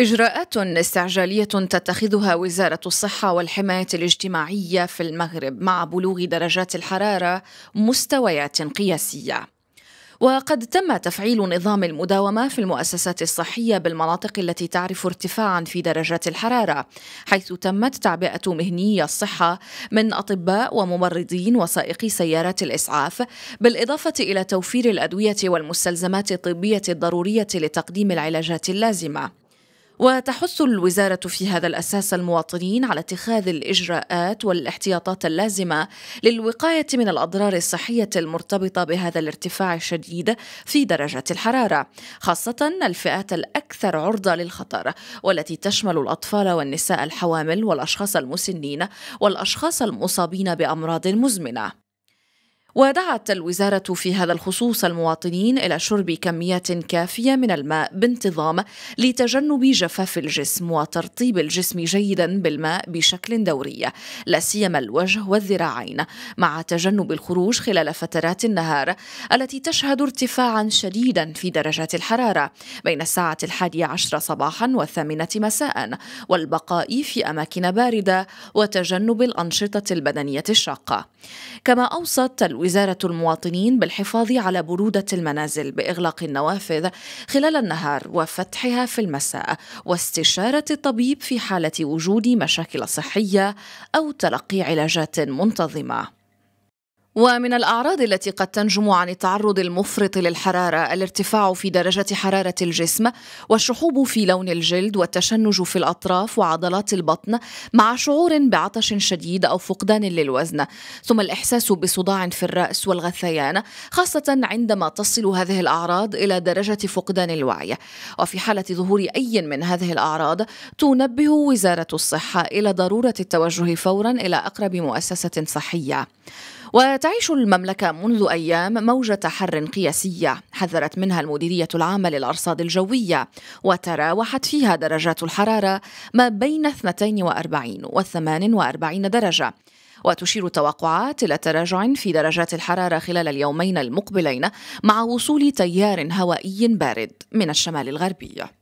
إجراءات استعجالية تتخذها وزارة الصحة والحماية الاجتماعية في المغرب مع بلوغ درجات الحرارة مستويات قياسية. وقد تم تفعيل نظام المداومة في المؤسسات الصحية بالمناطق التي تعرف ارتفاعا في درجات الحرارة، حيث تمت تعبئة مهنيي الصحة من أطباء وممرضين وسائقي سيارات الإسعاف، بالإضافة إلى توفير الأدوية والمستلزمات الطبية الضرورية لتقديم العلاجات اللازمة. وتحث الوزارة في هذا الأساس المواطنين على اتخاذ الإجراءات والاحتياطات اللازمة للوقاية من الأضرار الصحية المرتبطة بهذا الارتفاع الشديد في درجات الحرارة، خاصة الفئات الأكثر عرضة للخطر والتي تشمل الأطفال والنساء الحوامل والأشخاص المسنين والأشخاص المصابين بأمراض مزمنة. ودعت الوزارة في هذا الخصوص المواطنين إلى شرب كميات كافية من الماء بانتظام لتجنب جفاف الجسم وترطيب الجسم جيدا بالماء بشكل دوري لا سيما الوجه والذراعين مع تجنب الخروج خلال فترات النهار التي تشهد ارتفاعا شديدا في درجات الحرارة بين الساعة الحادية عشرة صباحا والثامنة مساء والبقاء في أماكن باردة وتجنب الأنشطة البدنية الشاقة كما أوصت الوزارة وزارة المواطنين بالحفاظ على برودة المنازل بإغلاق النوافذ خلال النهار وفتحها في المساء واستشارة الطبيب في حالة وجود مشاكل صحية أو تلقي علاجات منتظمة ومن الأعراض التي قد تنجم عن التعرض المفرط للحرارة الارتفاع في درجة حرارة الجسم والشحوب في لون الجلد والتشنج في الأطراف وعضلات البطن مع شعور بعطش شديد أو فقدان للوزن ثم الإحساس بصداع في الرأس والغثيان خاصة عندما تصل هذه الأعراض إلى درجة فقدان الوعي وفي حالة ظهور أي من هذه الأعراض تنبه وزارة الصحة إلى ضرورة التوجه فورا إلى أقرب مؤسسة صحية وتعيش المملكة منذ أيام موجة حر قياسية حذرت منها المديرية العامة للأرصاد الجوية وتراوحت فيها درجات الحرارة ما بين 42 و 48 درجة وتشير التوقعات إلى تراجع في درجات الحرارة خلال اليومين المقبلين مع وصول تيار هوائي بارد من الشمال الغربي